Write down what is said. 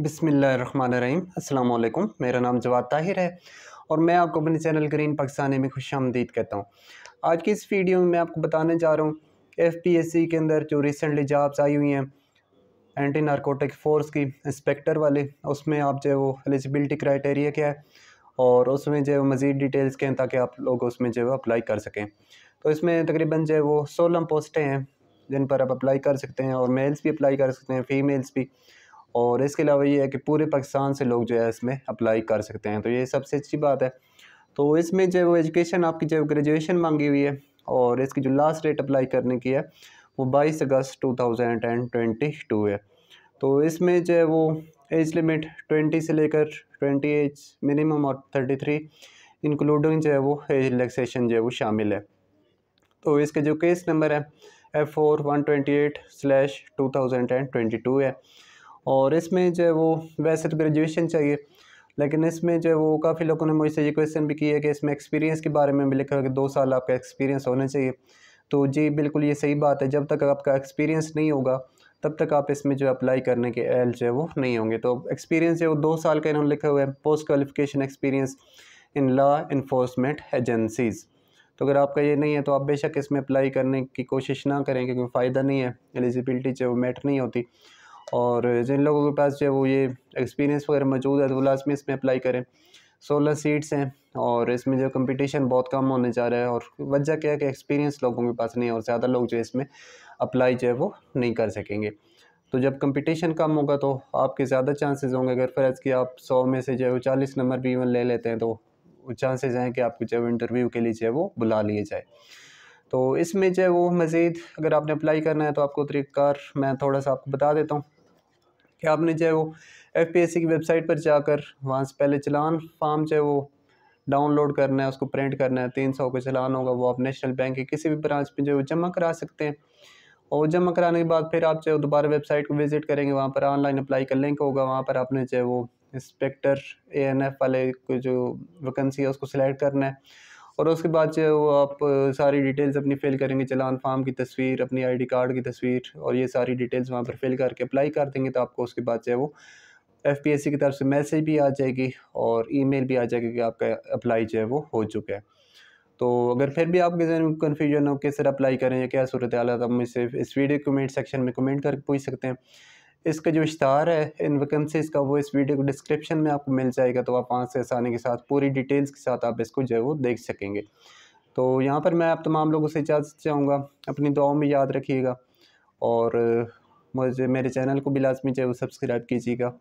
बिसमीम् अल्लाम मेरा नाम जवाद ताहिर है और मैं आपको अपने चैनल ग्रीन पाकिस्तानी में खुश आमदीद कहता हूँ आज की इस वीडियो में मैं आपको बताने जा रहा हूँ एफ़ पी एस सी के अंदर जो रिसेंटली जॉब्स आई हुई हैं एंटी नारकोटिक फोर्स की इंस्पेक्टर वाले उसमें आप जो है वो एलिजिबिलिटी क्राइटेरिया क्या है और उसमें जो है मज़ीद डिटेल्स के हैं ताकि आप लोग उसमें जो है अप्लाई कर सकें तो इसमें तकरीबन जो है वो सोलह पोस्टें हैं जिन पर आप अप्लाई कर सकते हैं और मेल्स भी अप्लाई कर सकते हैं फीमेल्स भी और इसके अलावा ये है कि पूरे पाकिस्तान से लोग जो है इसमें अप्लाई कर सकते हैं तो ये सबसे अच्छी बात है तो इसमें जो वो एजुकेशन आपकी जो ग्रेजुएशन मांगी हुई है और इसकी जो लास्ट डेट अप्लाई करने की है वो बाईस अगस्त two thousand and twenty two है तो इसमें जो है वो एज लिमिट ट्वेंटी से लेकर ट्वेंटी एज मिनिमम और थर्टी थ्री इंक्लूडिंग जो है वो एज रिलेक्सेशन जो है वो शामिल है तो इसके जो केस नंबर है F four one twenty eight slash two thousand and twenty two है और इसमें जो है वो वैसे तो ग्रेजुएशन चाहिए लेकिन इसमें जो है वो काफ़ी लोगों ने मुझसे ये क्वेश्चन भी किया है कि इसमें एक्सपीरियंस के बारे में भी लिखा है कि दो साल आपका एक्सपीरियंस होना चाहिए तो जी बिल्कुल ये सही बात है जब तक आपका एक्सपीरियंस नहीं होगा तब तक आप इसमें जो अप्लाई करने के एल जो है वो नहीं होंगे तो एक्सपीरियंस जो दो साल का इन्होंने लिखा हुआ है post qualification experience in law enforcement agencies तो अगर आपका ये नहीं है तो आप बेशक इसमें अप्लाई करने की कोशिश ना करें क्योंकि फ़ायदा नहीं है एलिजिबिलिटी जो मैटर नहीं होती और जिन लोगों के पास जो है वो ये एक्सपीरियंस वगैरह मौजूद है तो वो लाजमी इसमें अप्लाई करें सोलह सीट्स हैं और इसमें जो कंपटीशन बहुत कम होने जा रहा है और वजह क्या है कि एक्सपीरियंस लोगों के पास नहीं है और ज़्यादा लोग जो है इसमें अप्लाई जो है वो नहीं कर सकेंगे तो जब कंपटीशन कम होगा तो आपके ज़्यादा चांसेस होंगे अगर फ़र्ज़ कि आप सौ में से जो है वो चालीस नंबर भी इवन ले लेते हैं तो चांसेस हैं कि आपको जो है इंटरव्यू के लिए जो है वो बुला लिए जाए तो इसमें जो है वो मज़ीद अगर आपने अप्लाई करना है तो आपको तरीक़ार मैं थोड़ा सा आपको बता देता हूँ कि आपने चाहे वो एफ की वेबसाइट पर जाकर वहाँ से पहले चलान फार्म चाहे वो डाउनलोड करना है उसको प्रिंट करना है तीन सौ का चलान होगा वो आप नेशनल बैंक के किसी भी ब्रांच में जो है जमा करा सकते हैं और जमा कराने के बाद फिर आप चाहे दोबारा वेबसाइट को विज़िट करेंगे वहाँ पर ऑनलाइन अप्लाई का लिंक होगा वहाँ पर आपने चाहे वो इंस्पेक्टर ए एन एफ वाले को जो वैकेंसी है उसको सिलेक्ट करना है और उसके बाद जो है वो आप सारी डिटेल्स अपनी फ़िल करेंगे चलान फार्म की तस्वीर अपनी आईडी कार्ड की तस्वीर और ये सारी डिटेल्स वहाँ पर फ़िल करके अप्लाई कर देंगे तो आपको उसके बाद जो है वो एफ पी एस सी की तरफ से मैसेज भी आ जाएगी और ई मेल भी आ जाएगी कि आपका अप्लाई जो है वो हो चुका है तो अगर फिर भी आपके जहन में कन्फ्यूजन हो कि सर अप्लाई करें या क्या सूरत हाल है तो हम इसे इस वीडियो कमेंट सेक्शन में कमेंट करके पूछ सकते हैं इसका जो इश्तहार है इन वैकेंसीज़ का वो इस वीडियो को डिस्क्रिप्शन में आपको मिल जाएगा तो आप वहाँ से आसानी के साथ पूरी डिटेल्स के साथ आप इसको जो है वो देख सकेंगे तो यहाँ पर मैं आप तमाम लोगों से इजाज़त चाहूँगा अपनी दुआओं में याद रखिएगा और मुझे मेरे चैनल को भी लाजमी जो है वो सब्सक्राइब कीजिएगा